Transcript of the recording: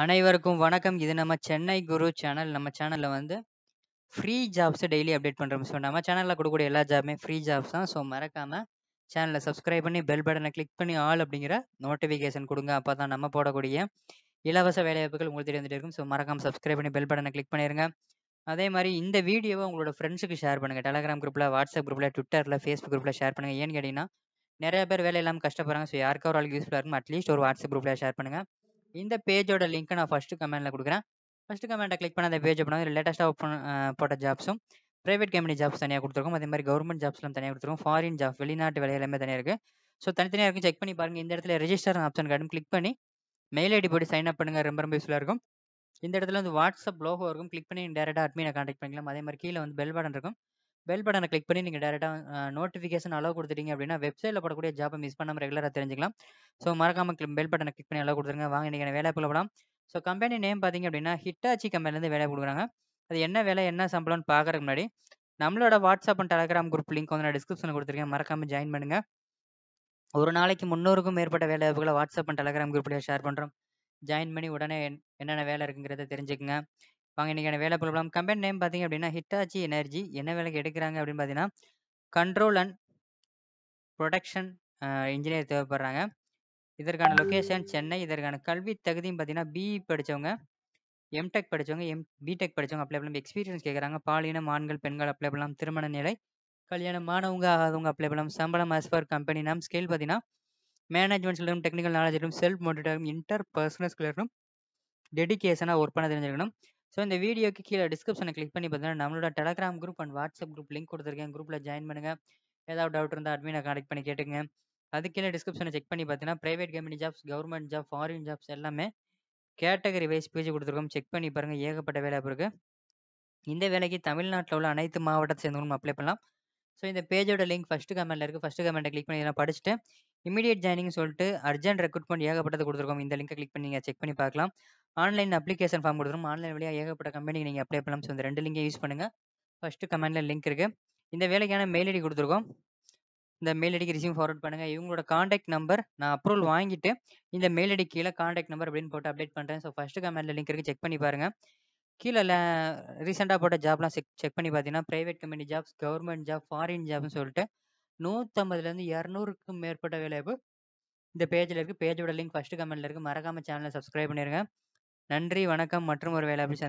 அனைவருக்கும் வணக்கம் இது நம்ம சென்னை குரு சேனல் நம்ம சேனலில் வந்து ஃப்ரீ ஜாப்ஸை டெய்லி அப்டேட் பண்ணுறோம் ஸோ நம்ம சேனலில் கொடுக்கக்கூடிய எல்லா ஜாப்மே ஃப்ரீ ஜாப்ஸ் தான் ஸோ மறக்காமல் சேனலை சப்ஸ்கிரைப் பண்ணி பெல் பட்டனை கிளிக் பண்ணி ஆல் அப்படிங்கிற நோட்டிஃபிகேஷன் கொடுங்க அப்போ தான் நம்ம போடக்கூடிய இலவச வேலைவாய்ப்புகள் உங்களுக்கு தெரிய வந்துட்டு இருக்கும் ஸோ மறக்காமல் சப்ஸ்கிரைப் பண்ணி பெல் பட்டனை கிளிக் பண்ணிடுங்க அதே மாதிரி இந்த வீடியோவை உங்களோட ஃப்ரெண்ட்ஸுக்கு ஷேர் பண்ணுங்கள் டெலகிராம் குரூப்பில் வாட்ஸ்அப் குரூப்பில் ட்விட்டரில் ஃபேஸ்புக் குரூப்பில் ஷேர் பண்ணுங்கள் ஏன்னு கேட்டிங்கன்னா நிறைய பேர் வேலை இல்லாமல் கஷ்டப்படுறாங்க ஸோ யாருக்கா ஒரு ஆளுக்கு யூஸ்ஃபுல்லாக இருக்கும் அட்லீஸ்ட் ஒரு வாட்ஸ்அப் குரூப்பில் ஷேர் பண்ணுங்கள் இந்த பேஜோட லிங்க்கை நான் ஃபஸ்ட்டு கமெண்ட்டில் கொடுக்குறேன் ஃபஸ்ட்டு கமெண்ட்டை கிளிக் பண்ண அந்த பேஜ் பண்ணால் லேட்டஸ்ட்டாக ஓப்பன் போட்ட ஜாப்ஸும் ப்ரைவேட் கம்பெனி ஜாப்ஸ் தனியாக கொடுத்துருக்கோம் அதே மாதிரி கவர்மெண்ட் ஜாப்ஸ்லாம் தனியாக கொடுத்துருக்கோம் ஃபாரின் ஜாப் வெளிநாட்டு வேலை எல்லாமே தனியாக இருக்குது ஸோ தனித்தனியாக இருக்கும் செக் பண்ணி பாருங்கள் இந்த இடத்துல ரெஜிஸ்டர் ஆப்ஷன் கார்டும் கிளிக் பண்ணி மெயில் ஐடி போட்டு சைன் அப் பண்ணுங்கள் ரொம்ப ரொம்ப யூஸ்ஃபுல்லாக இருக்கும் இந்த இடத்துல வந்து வாட்ஸ்அப் லோகோ இருக்கும் கிளிக் பண்ணி டேரெக்டாக அட்மினை காண்டாக்ட் பண்ணிக்கலாம் அதே மாதிரி கீழே வந்து பெல் பட்டன் இருக்கும் பெல் பட்டனை கிளிக் பண்ணி நீங்கள் டேரெக்டாக நோட்டிஃபிகேஷன் அலோ கொடுத்துட்டீங்க அப்படின்னா வெப்சைட்டில் போடக்கூடிய ஜாப்பை மிஸ் பண்ணாமல் ரெகுலராக தெரிஞ்சிக்கலாம் ஸோ மறக்காமல் பெல் பட்டனை கிளிக் பண்ணி அலோ கொடுத்துருங்க வாங்க நீங்கள் வேலை போகலாம் ஸோ கம்பெனி நேம் பார்த்தீங்க அப்படின்னா ஹிட்டாச்சி கம்பெனிலேருந்து வேலை கொடுக்குறாங்க அது என்ன வேலை என்ன சம்பளம்னு பார்க்குறதுக்கு முன்னாடி நம்மளோட WhatsApp and Telegram group link வந்து நான் டிஸ்கிரிப்ஷனில் கொடுத்துருக்கேன் மறக்காமல் ஜாயின் பண்ணுங்கள் ஒரு நாளைக்கு முந்நூறுக்கும் மேற்பட்ட வேலை வாய்ப்புகளை வாட்ஸ்அப் அண்ட் டெலகிராம் குரூப்லேயே ஷேர் பண்ணுறோம் ஜாயின் பண்ணி உடனே என்னென்ன வேலை இருக்குங்கிறத தெரிஞ்சுக்கங்க வாங்க இன்னைக்கான வேலை போகலாம் கம்பெனி நேம் பார்த்தீங்க அப்படின்னா ஹிட்டாச்சி எனர்ஜி என்ன வேலைக்கு எடுக்கிறாங்க அப்படின்னு பார்த்தீங்கன்னா கண்ட்ரோல் அண்ட் ப்ரொடக்ஷன் இன்ஜினியர் தேவைப்படுறாங்க இதற்கான லொக்கேஷன் சென்னை இதற்கான கல்வி தகுதியும் பார்த்தீங்கன்னா பிஇ படித்தவங்க எம்டெக் படித்தவங்க எம் பிடெக் படித்தவங்க அப்ளை பண்ணலாம் எக்ஸ்பீரியன்ஸ் கேட்குறாங்க பாலினம் ஆண்கள் பெண்கள் அப்ளை பண்ணலாம் திருமண நிலை கல்யாணம் மாணவங்க ஆகாதவங்க அப்ளை பண்ணலாம் சம்பளம் அஸ்பர் கம்பெனி நாம் ஸ்கேல் பார்த்தீங்கன்னா மேனேஜ்மெண்ட் ஸ்கிலும் டெக்னிக்கல் நாலேஜிலும் செல்ஃப் மோட்டிவேட்டாகும் இன்டர் பர்சனல் ஸ்கிலும் டெடிக்கேஷனாக ஒர்க் பண்ண தெரிஞ்சிருக்கணும் ஸோ இந்த வீடியோக்கு கீழே டிஸ்கிரிப்ஷனை கிளிக் பண்ணி பார்த்தீங்கன்னா நம்மளோட Telegram group and WhatsApp group link கொடுத்துருக்கேன் குரூப்பில் ஜாயின் பண்ணுங்கள் ஏதாவது டவுட் இருந்தால் அட்மினை கனெக்ட் பண்ணி கேட்டுங்க அது கீழே டிஸ்கிரிப்ஷனை செக் பண்ணி பார்த்தீங்கன்னா private company jobs government job foreign jobs எல்லாமே கேட்டகரி வைஸ் பேஜ் கொடுத்துருக்கோம் செக் பண்ணி பாருங்கள் ஏகப்பட்ட வேலை இருக்குது இந்த வேலைக்கு தமிழ்நாட்டில் உள்ள அனைத்து மாவட்டத்தை சேர்ந்தவங்களும் அப்ளை பண்ணலாம் ஸோ இந்த பேஜோட லிங்க் ஃபஸ்ட்டு கமெண்ட்டில் இருக்குது ஃபஸ்ட்டு கமெண்ட்டை கிளிக் பண்ணி இதெல்லாம் படிச்சுட்டு இமீடியட் ஜாயினிங் சொல்லிட்டு அர்ஜென்ட் ரெக்ரூட்மெண்ட் ஏகப்பட்டது கொடுத்துருக்கோம் இந்த லிங்கை கிளிக் பண்ணி நீங்கள் செக் பண்ணி பார்க்கலாம் ஆன்லைன் அப்ளிகேஷன் ஃபார்ம் கொடுத்துரும் ஆன்லைன் வழியாக ஏகப்பட்ட கம்பெனிக்கு நீங்கள் அப்ளை பண்ணலாம் ஸோ இந்த ரெண்டு லிங்கே யூஸ் பண்ணுங்கள் ஃபஸ்ட்டு கமெண்டில் லிங்க் இருக்குது இந்த வேலைக்கான மெயில் ஐடி கொடுத்துருக்கோம் இந்த மெயில் ஐடிக்கு ரிசீவ் ஃபார்வர்ட் பண்ணுங்கள் இவங்களோட காண்டாக்ட் நம்பர் நான் அப்ரூவல் வாங்கிட்டு இந்த மெயில் ஐடி கீழே காண்டாக்ட் நம்பர் அப்படின்னு போட்டு அப்டேட் பண்ணுறேன் ஸோ ஃபஸ்ட்டு கமெண்டில் லிங்க் செக் பண்ணி பாருங்கள் கீழே ரீசெண்டாக போட்ட ஜாப்லாம் செக் செக் பண்ணி பார்த்தீங்கன்னா private company jobs government job foreign ஜாப்னு சொல்லிட்டு நூற்றம்பதுலேருந்து இரநூறுக்கும் மேற்பட்ட வேலைவாய்ப்பு இந்த பேஜில் இருக்குது பேஜோட லிங்க் ஃபஸ்ட்டு கமெண்டில் இருக்குது மறக்காமல் சேனலை சப்ஸ்கிரைப் பண்ணிடுங்க நன்றி வணக்கம் மற்றும் ஒரு வேலை அப்படி